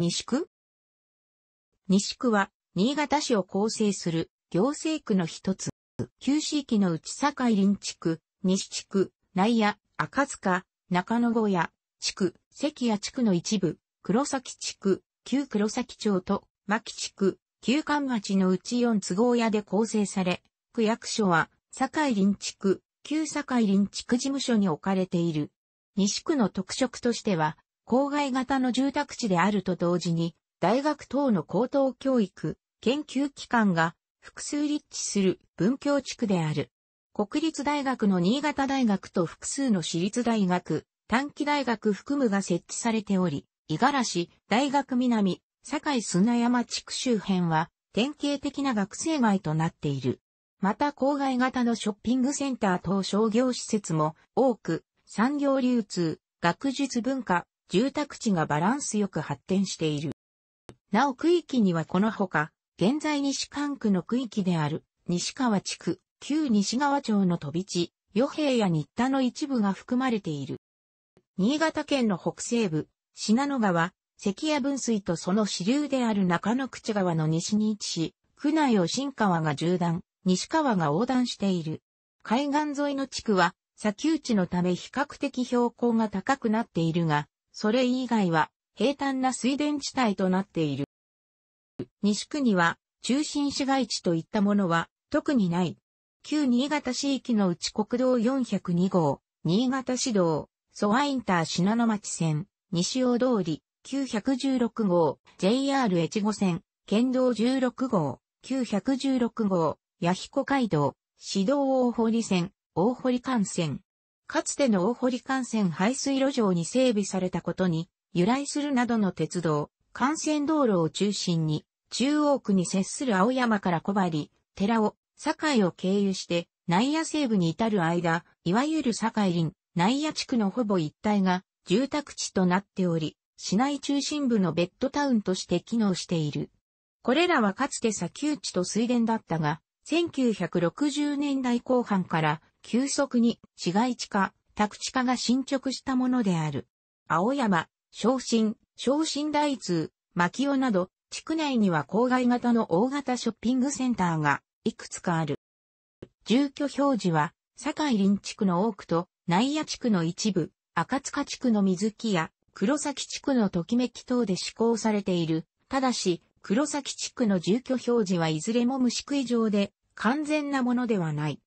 西区西区は、新潟市を構成する行政区の一つ、旧市域のうち境林地区、西地区、内野、赤塚、中野小屋、地区、関谷地区の一部、黒崎地区、旧黒崎町と、牧地区、旧館町のうち四都合屋で構成され、区役所は、境林地区、旧境林地区事務所に置かれている。西区の特色としては、郊外型の住宅地であると同時に、大学等の高等教育、研究機関が複数立地する文教地区である。国立大学の新潟大学と複数の私立大学、短期大学含むが設置されており、五十嵐、大学南、堺砂山地区周辺は典型的な学生街となっている。また郊外型のショッピングセンター等商業施設も多く産業流通、学術文化、住宅地がバランスよく発展している。なお区域にはこのほか、現在西関区の区域である西川地区、旧西川町の飛び地、与平や新田の一部が含まれている。新潟県の北西部、信濃川、関谷分水とその支流である中野口川の西に位置し、区内を新川が縦断、西川が横断している。海岸沿いの地区は、砂丘地のため比較的標高が高くなっているが、それ以外は平坦な水田地帯となっている。西区には中心市街地といったものは特にない。旧新潟市域のうち国道402号、新潟市道、ソワインター信濃町線、西尾通り、916号、JR 越後線、県道16号、916号、弥彦街道、市道大堀線、大堀幹線、かつての大堀幹線排水路上に整備されたことに由来するなどの鉄道、幹線道路を中心に、中央区に接する青山から小針、寺尾、堺を経由して、内野西部に至る間、いわゆる堺林、内野地区のほぼ一帯が住宅地となっており、市内中心部のベッドタウンとして機能している。これらはかつて砂丘地と水田だったが、1960年代後半から急速に市街地化、宅地化が進捗したものである。青山、昇進、昇進大通、牧尾など、地区内には郊外型の大型ショッピングセンターがいくつかある。住居表示は、堺林地区の多くと、内野地区の一部、赤塚地区の水木や、黒崎地区のときめき等で施行されている。ただし、黒崎地区の住居表示はいずれも虫食い上で、完全なものではない。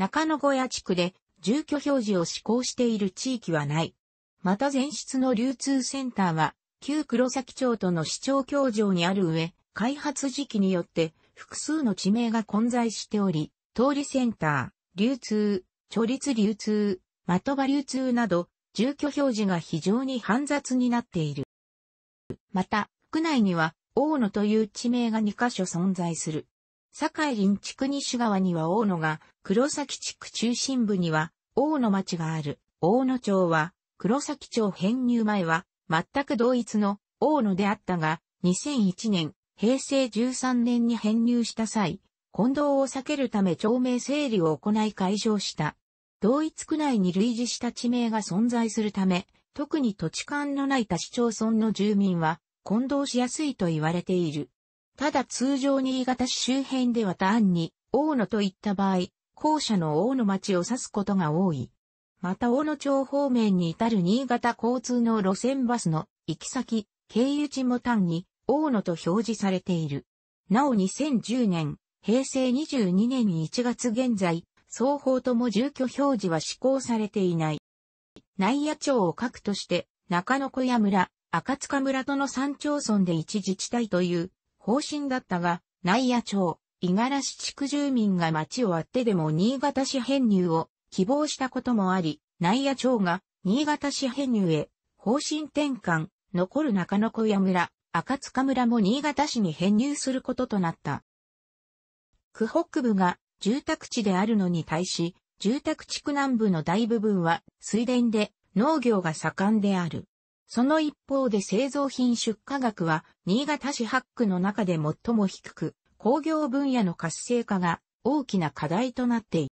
中野小屋地区で住居表示を施行している地域はない。また前室の流通センターは、旧黒崎町との市長協定にある上、開発時期によって複数の地名が混在しており、通りセンター、流通、調律流通、的場流通など、住居表示が非常に煩雑になっている。また、区内には、大野という地名が2カ所存在する。堺林地区西側には大野が、黒崎地区中心部には大野町がある。大野町は、黒崎町編入前は、全く同一の大野であったが、2001年、平成13年に編入した際、混同を避けるため町名整理を行い解消した。同一区内に類似した地名が存在するため、特に土地勘のない他市町村の住民は混同しやすいと言われている。ただ通常新潟市周辺では単に、大野といった場合、校舎の大野町を指すことが多い。また大野町方面に至る新潟交通の路線バスの行き先、経由地も単に大野と表示されている。なお2010年、平成22年1月現在、双方とも住居表示は施行されていない。内野町を核として、中野小屋村、赤塚村との3町村で一自治体という方針だったが、内野町、五十嵐地区住民が町を割ってでも新潟市編入を希望したこともあり、内野町が新潟市編入へ方針転換、残る中野小屋村、赤塚村も新潟市に編入することとなった。区北部が住宅地であるのに対し、住宅地区南部の大部分は水田で農業が盛んである。その一方で製造品出荷額は、新潟市8区の中で最も低く、工業分野の活性化が大きな課題となっている。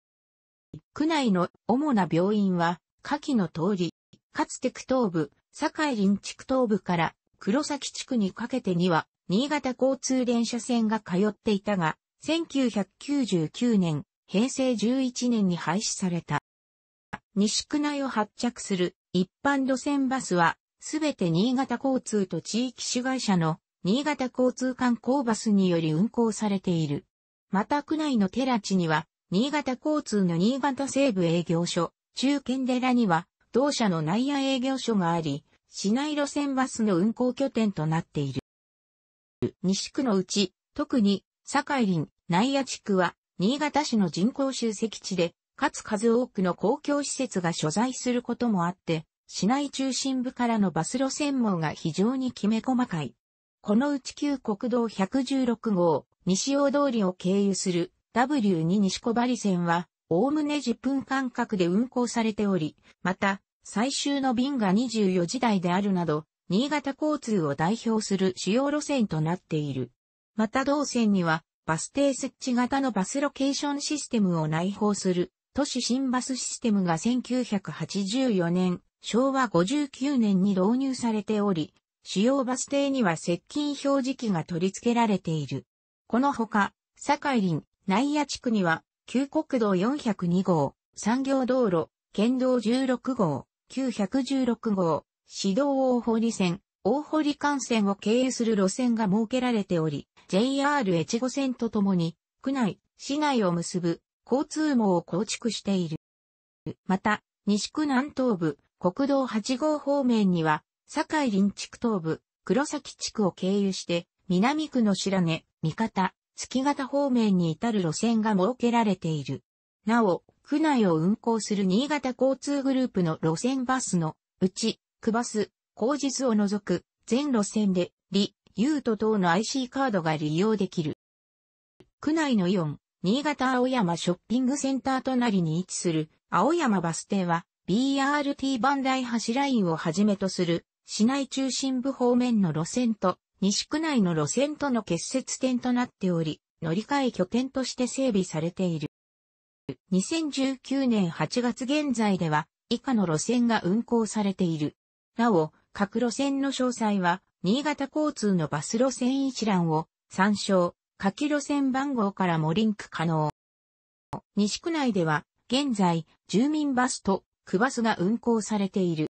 区内の主な病院は、下記の通り、かつて区東部、堺林地区東部から黒崎地区にかけてには、新潟交通電車線が通っていたが、1999年、平成11年に廃止された。西区内を発着する一般路線バスはすべて新潟交通と地域主会社の新潟交通観光バスにより運行されている。また区内の寺地には、新潟交通の新潟西部営業所、中堅寺には、同社の内野営業所があり、市内路線バスの運行拠点となっている。西区のうち、特に、堺林、内野地区は、新潟市の人口集積地で、かつ数多くの公共施設が所在することもあって、市内中心部からのバス路線網が非常にきめ細かい。このうち旧国道116号、西大通りを経由する W2 西小針線は、おおむね10分間隔で運行されており、また、最終の便が24時台であるなど、新潟交通を代表する主要路線となっている。また同線には、バス停設置型のバスロケーションシステムを内包する、都市新バスシステムが1984年昭和59年に導入されており、主要バス停には接近表示器が取り付けられている。このほか、堺林、内野地区には、旧国道402号、産業道路、県道16号、916号、市道大堀線、大堀幹線を経由する路線が設けられており、JR 越後線とともに、区内、市内を結ぶ交通網を構築している。また、西区南東部、国道8号方面には、堺林地区東部、黒崎地区を経由して、南区の白根、三方、月形方面に至る路線が設けられている。なお、区内を運行する新潟交通グループの路線バスのうち、区バス、工図を除く全路線で、リ、ユート等の IC カードが利用できる。区内のイオン、新潟青山ショッピングセンター隣に位置する青山バス停は、BRT 磐梯橋ラインをはじめとする市内中心部方面の路線と西区内の路線との結節点となっており、乗り換え拠点として整備されている。2019年8月現在では以下の路線が運行されている。なお、各路線の詳細は、新潟交通のバス路線一覧を参照、下記路線番号からもリンク可能。西区内では、現在、住民バスと区バスが運行されている。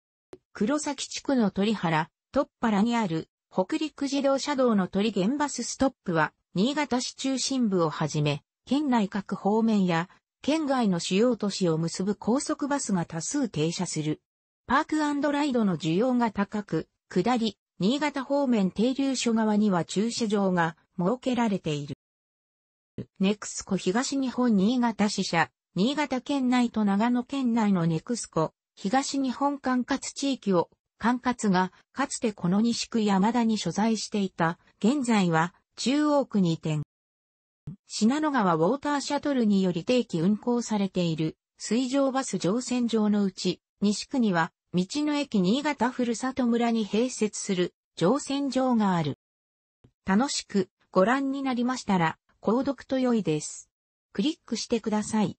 黒崎地区の鳥原、トッパラにある北陸自動車道の鳥原バスストップは、新潟市中心部をはじめ、県内各方面や、県外の主要都市を結ぶ高速バスが多数停車する。パークライドの需要が高く、下り、新潟方面停留所側には駐車場が設けられている。ネクスコ東日本新潟支社新潟県内と長野県内のネクスコ、東日本管轄地域を、管轄が、かつてこの西区山田に所在していた、現在は、中央区に移転。信濃川ウォーターシャトルにより定期運行されている、水上バス乗船場のうち、西区には、道の駅新潟ふるさと村に併設する乗船場がある。楽しくご覧になりましたら、購読と良いです。クリックしてください。